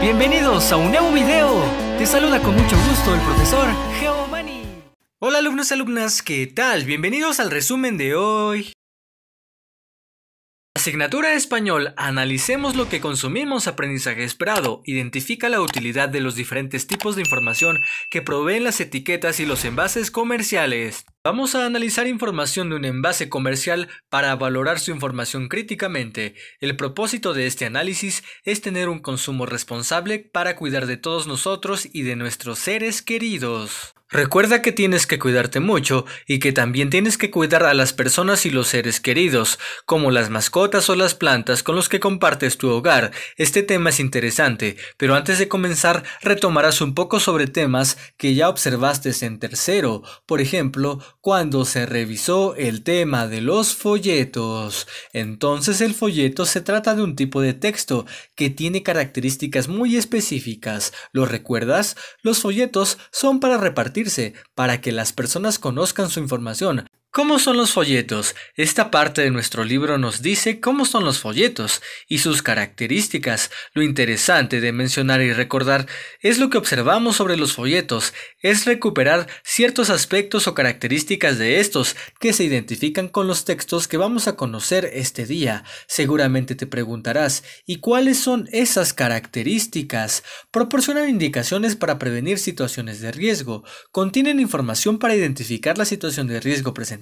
Bienvenidos a un nuevo video. Te saluda con mucho gusto el profesor Geomani. Hola alumnos y alumnas, ¿qué tal? Bienvenidos al resumen de hoy. Asignatura español. Analicemos lo que consumimos. Aprendizaje esperado. Identifica la utilidad de los diferentes tipos de información que proveen las etiquetas y los envases comerciales. Vamos a analizar información de un envase comercial para valorar su información críticamente. El propósito de este análisis es tener un consumo responsable para cuidar de todos nosotros y de nuestros seres queridos. Recuerda que tienes que cuidarte mucho y que también tienes que cuidar a las personas y los seres queridos, como las mascotas o las plantas con los que compartes tu hogar. Este tema es interesante, pero antes de comenzar retomarás un poco sobre temas que ya observaste en tercero, por ejemplo, cuando se revisó el tema de los folletos. Entonces el folleto se trata de un tipo de texto que tiene características muy específicas. ¿Lo recuerdas? Los folletos son para repartirse, para que las personas conozcan su información, ¿Cómo son los folletos? Esta parte de nuestro libro nos dice cómo son los folletos y sus características. Lo interesante de mencionar y recordar es lo que observamos sobre los folletos, es recuperar ciertos aspectos o características de estos que se identifican con los textos que vamos a conocer este día. Seguramente te preguntarás, ¿y cuáles son esas características? Proporcionan indicaciones para prevenir situaciones de riesgo, contienen información para identificar la situación de riesgo presente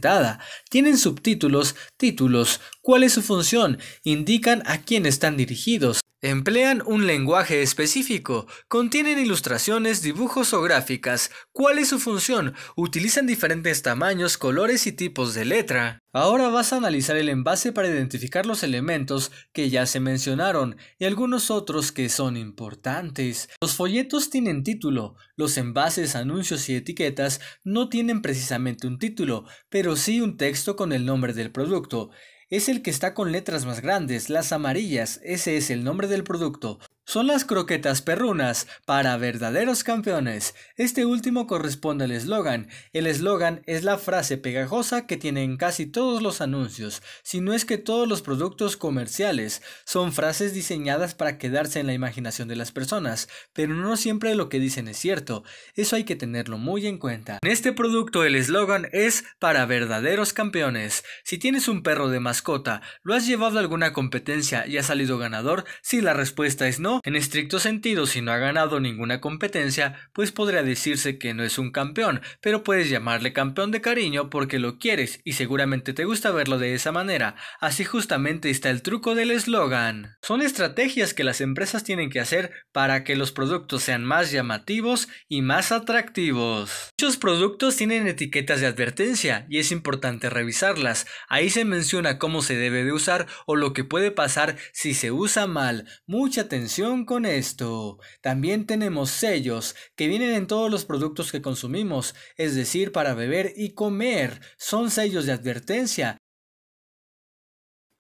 tienen subtítulos, títulos, cuál es su función, indican a quién están dirigidos, Emplean un lenguaje específico, contienen ilustraciones, dibujos o gráficas. ¿Cuál es su función? Utilizan diferentes tamaños, colores y tipos de letra. Ahora vas a analizar el envase para identificar los elementos que ya se mencionaron y algunos otros que son importantes. Los folletos tienen título, los envases, anuncios y etiquetas no tienen precisamente un título, pero sí un texto con el nombre del producto es el que está con letras más grandes, las amarillas, ese es el nombre del producto son las croquetas perrunas para verdaderos campeones. Este último corresponde al eslogan. El eslogan es la frase pegajosa que tienen casi todos los anuncios, si no es que todos los productos comerciales. Son frases diseñadas para quedarse en la imaginación de las personas, pero no siempre lo que dicen es cierto. Eso hay que tenerlo muy en cuenta. En este producto el eslogan es para verdaderos campeones. Si tienes un perro de mascota, ¿lo has llevado a alguna competencia y ha salido ganador? Si la respuesta es no, en estricto sentido si no ha ganado ninguna competencia, pues podría decirse que no es un campeón, pero puedes llamarle campeón de cariño porque lo quieres y seguramente te gusta verlo de esa manera. Así justamente está el truco del eslogan. Son estrategias que las empresas tienen que hacer para que los productos sean más llamativos y más atractivos. Muchos productos tienen etiquetas de advertencia y es importante revisarlas. Ahí se menciona cómo se debe de usar o lo que puede pasar si se usa mal. Mucha atención con esto. También tenemos sellos que vienen en todos los productos que consumimos, es decir, para beber y comer. Son sellos de advertencia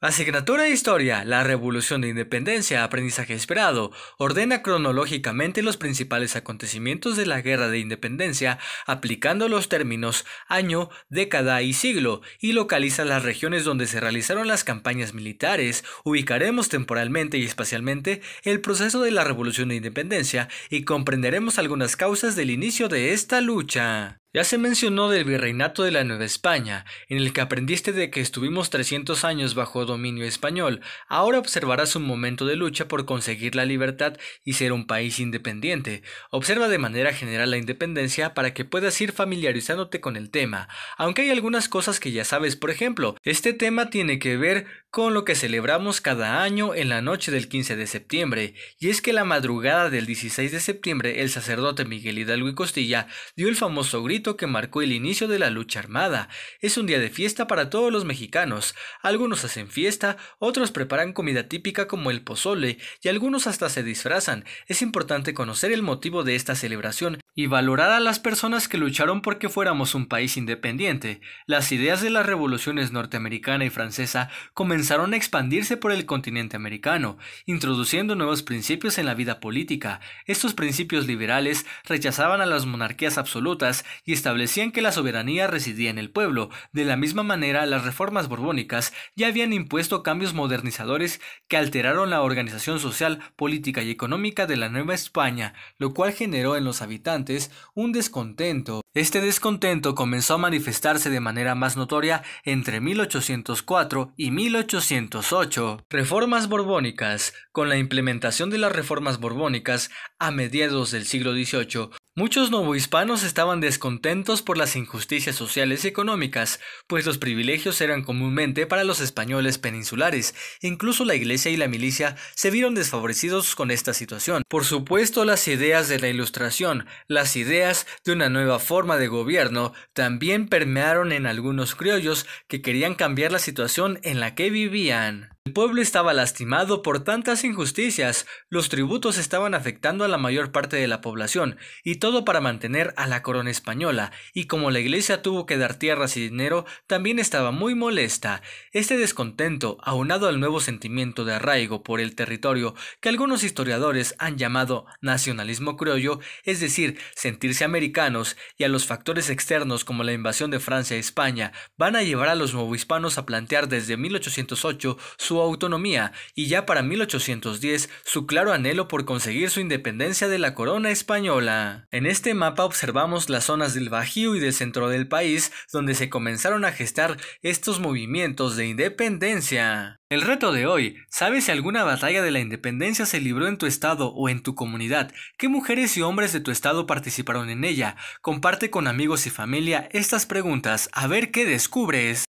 Asignatura de Historia, la Revolución de Independencia, aprendizaje esperado, ordena cronológicamente los principales acontecimientos de la Guerra de Independencia, aplicando los términos año, década y siglo, y localiza las regiones donde se realizaron las campañas militares. Ubicaremos temporalmente y espacialmente el proceso de la Revolución de Independencia y comprenderemos algunas causas del inicio de esta lucha. Ya se mencionó del virreinato de la Nueva España, en el que aprendiste de que estuvimos 300 años bajo dominio español. Ahora observarás un momento de lucha por conseguir la libertad y ser un país independiente. Observa de manera general la independencia para que puedas ir familiarizándote con el tema, aunque hay algunas cosas que ya sabes. Por ejemplo, este tema tiene que ver con lo que celebramos cada año en la noche del 15 de septiembre, y es que la madrugada del 16 de septiembre el sacerdote Miguel Hidalgo y Costilla dio el famoso grito que marcó el inicio de la lucha armada. Es un día de fiesta para todos los mexicanos. Algunos hacen fiesta, otros preparan comida típica como el pozole y algunos hasta se disfrazan. Es importante conocer el motivo de esta celebración y valorar a las personas que lucharon porque fuéramos un país independiente. Las ideas de las revoluciones norteamericana y francesa comenzaron a expandirse por el continente americano, introduciendo nuevos principios en la vida política. Estos principios liberales rechazaban a las monarquías absolutas y establecían que la soberanía residía en el pueblo. De la misma manera, las reformas borbónicas ya habían impuesto cambios modernizadores que alteraron la organización social, política y económica de la Nueva España, lo cual generó en los habitantes un descontento. Este descontento comenzó a manifestarse de manera más notoria entre 1804 y 1808. Reformas borbónicas. Con la implementación de las reformas borbónicas a mediados del siglo XVIII, Muchos novohispanos estaban descontentos por las injusticias sociales y económicas, pues los privilegios eran comúnmente para los españoles peninsulares. Incluso la iglesia y la milicia se vieron desfavorecidos con esta situación. Por supuesto, las ideas de la Ilustración, las ideas de una nueva forma de gobierno, también permearon en algunos criollos que querían cambiar la situación en la que vivían. El pueblo estaba lastimado por tantas injusticias, los tributos estaban afectando a la mayor parte de la población, y todo para mantener a la corona española, y como la iglesia tuvo que dar tierras y dinero, también estaba muy molesta. Este descontento, aunado al nuevo sentimiento de arraigo por el territorio que algunos historiadores han llamado nacionalismo criollo, es decir, sentirse americanos, y a los factores externos como la invasión de Francia a España, van a llevar a los hispanos a plantear desde 1808 su autonomía y ya para 1810 su claro anhelo por conseguir su independencia de la corona española. En este mapa observamos las zonas del Bajío y del centro del país donde se comenzaron a gestar estos movimientos de independencia. El reto de hoy, ¿sabes si alguna batalla de la independencia se libró en tu estado o en tu comunidad? ¿Qué mujeres y hombres de tu estado participaron en ella? Comparte con amigos y familia estas preguntas a ver qué descubres.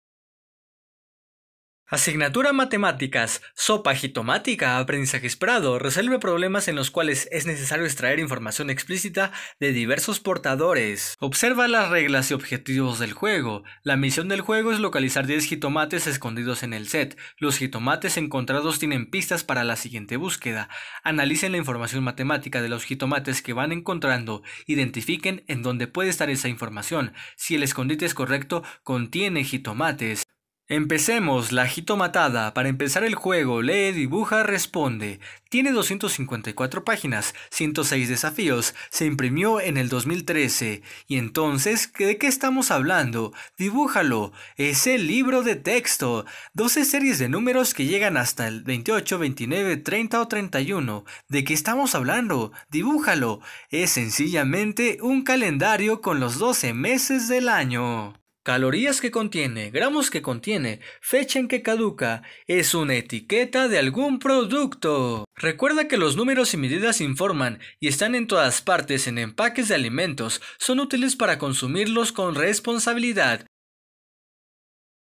Asignatura Matemáticas, sopa jitomática, aprendizaje esperado, resuelve problemas en los cuales es necesario extraer información explícita de diversos portadores. Observa las reglas y objetivos del juego. La misión del juego es localizar 10 jitomates escondidos en el set. Los jitomates encontrados tienen pistas para la siguiente búsqueda. Analicen la información matemática de los jitomates que van encontrando, identifiquen en dónde puede estar esa información. Si el escondite es correcto, contiene jitomates. Empecemos la jitomatada. Para empezar el juego, lee, dibuja, responde. Tiene 254 páginas, 106 desafíos, se imprimió en el 2013. Y entonces, ¿de qué estamos hablando? Dibújalo. Es el libro de texto. 12 series de números que llegan hasta el 28, 29, 30 o 31. ¿De qué estamos hablando? Dibújalo. Es sencillamente un calendario con los 12 meses del año calorías que contiene, gramos que contiene, fecha en que caduca, es una etiqueta de algún producto. Recuerda que los números y medidas informan y están en todas partes en empaques de alimentos, son útiles para consumirlos con responsabilidad.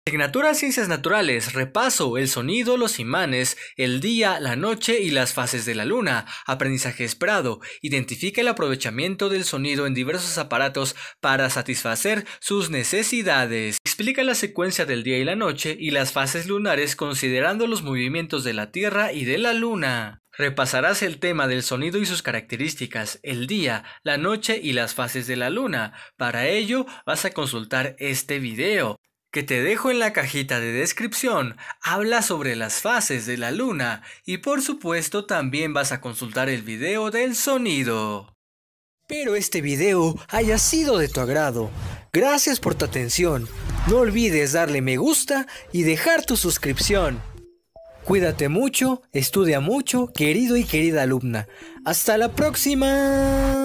Asignaturas Ciencias Naturales, repaso, el sonido, los imanes, el día, la noche y las fases de la luna, aprendizaje esperado, identifica el aprovechamiento del sonido en diversos aparatos para satisfacer sus necesidades. Explica la secuencia del día y la noche y las fases lunares considerando los movimientos de la Tierra y de la Luna. Repasarás el tema del sonido y sus características, el día, la noche y las fases de la luna. Para ello vas a consultar este video que te dejo en la cajita de descripción habla sobre las fases de la luna y por supuesto también vas a consultar el video del sonido. Espero este video haya sido de tu agrado. Gracias por tu atención. No olvides darle me gusta y dejar tu suscripción. Cuídate mucho, estudia mucho, querido y querida alumna. Hasta la próxima.